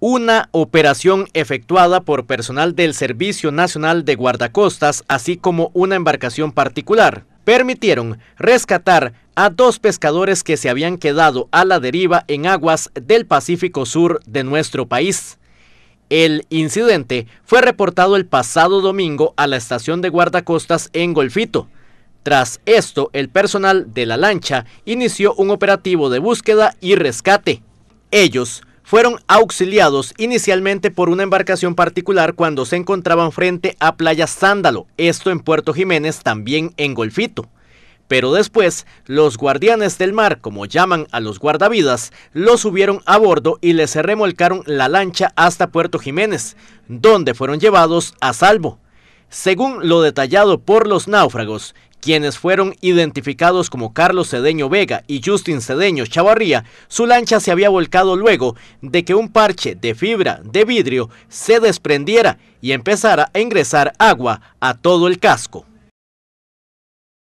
una operación efectuada por personal del Servicio Nacional de Guardacostas, así como una embarcación particular. Permitieron rescatar a dos pescadores que se habían quedado a la deriva en aguas del Pacífico Sur de nuestro país. El incidente fue reportado el pasado domingo a la estación de guardacostas en Golfito. Tras esto, el personal de la lancha inició un operativo de búsqueda y rescate. Ellos fueron auxiliados inicialmente por una embarcación particular cuando se encontraban frente a Playa Sándalo, esto en Puerto Jiménez, también en Golfito. Pero después, los guardianes del mar, como llaman a los guardavidas, los subieron a bordo y les remolcaron la lancha hasta Puerto Jiménez, donde fueron llevados a salvo. Según lo detallado por los náufragos, quienes fueron identificados como Carlos Cedeño Vega y Justin Cedeño Chavarría, su lancha se había volcado luego de que un parche de fibra de vidrio se desprendiera y empezara a ingresar agua a todo el casco.